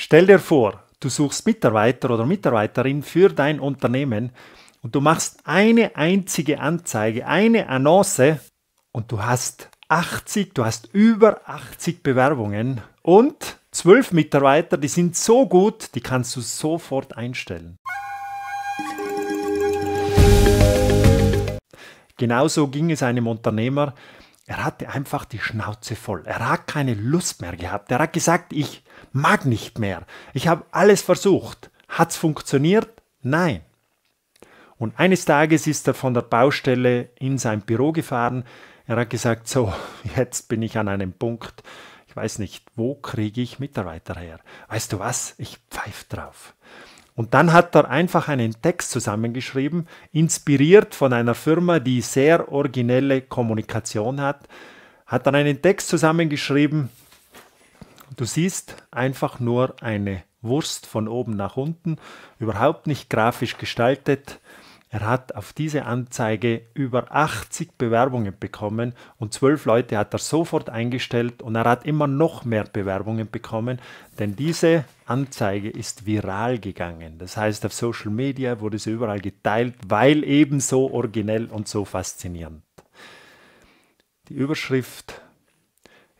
Stell dir vor, du suchst Mitarbeiter oder Mitarbeiterin für dein Unternehmen und du machst eine einzige Anzeige, eine Annonce und du hast 80, du hast über 80 Bewerbungen und 12 Mitarbeiter, die sind so gut, die kannst du sofort einstellen. Genauso ging es einem Unternehmer, er hatte einfach die Schnauze voll. Er hat keine Lust mehr gehabt. Er hat gesagt, ich mag nicht mehr. Ich habe alles versucht. Hat es funktioniert? Nein. Und eines Tages ist er von der Baustelle in sein Büro gefahren. Er hat gesagt, so, jetzt bin ich an einem Punkt. Ich weiß nicht, wo kriege ich Mitarbeiter her? Weißt du was? Ich pfeife drauf. Und dann hat er einfach einen Text zusammengeschrieben, inspiriert von einer Firma, die sehr originelle Kommunikation hat, hat dann einen Text zusammengeschrieben. Du siehst einfach nur eine Wurst von oben nach unten, überhaupt nicht grafisch gestaltet. Er hat auf diese Anzeige über 80 Bewerbungen bekommen und zwölf Leute hat er sofort eingestellt und er hat immer noch mehr Bewerbungen bekommen, denn diese Anzeige ist viral gegangen. Das heißt, auf Social Media wurde sie überall geteilt, weil eben so originell und so faszinierend. Die Überschrift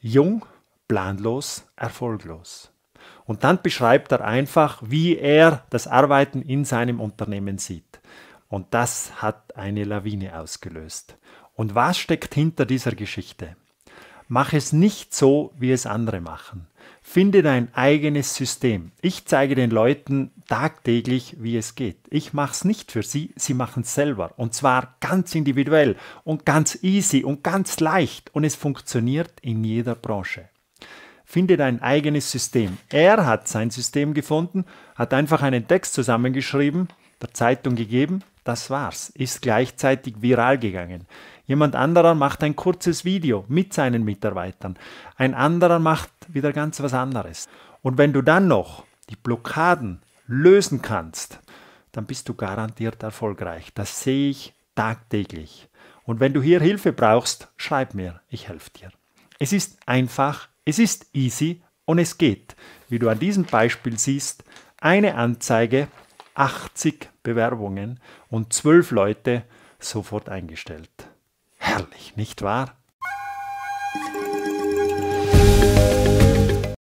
Jung, planlos, erfolglos. Und dann beschreibt er einfach, wie er das Arbeiten in seinem Unternehmen sieht. Und das hat eine Lawine ausgelöst. Und was steckt hinter dieser Geschichte? Mach es nicht so, wie es andere machen. Finde dein eigenes System. Ich zeige den Leuten tagtäglich, wie es geht. Ich mache es nicht für sie, sie machen es selber. Und zwar ganz individuell und ganz easy und ganz leicht. Und es funktioniert in jeder Branche. Finde dein eigenes System. Er hat sein System gefunden, hat einfach einen Text zusammengeschrieben, der Zeitung gegeben, das war's. Ist gleichzeitig viral gegangen. Jemand anderer macht ein kurzes Video mit seinen Mitarbeitern. Ein anderer macht wieder ganz was anderes. Und wenn du dann noch die Blockaden lösen kannst, dann bist du garantiert erfolgreich. Das sehe ich tagtäglich. Und wenn du hier Hilfe brauchst, schreib mir, ich helfe dir. Es ist einfach, es ist easy und es geht, wie du an diesem Beispiel siehst, eine Anzeige 80 Bewerbungen und 12 Leute sofort eingestellt. Herrlich, nicht wahr?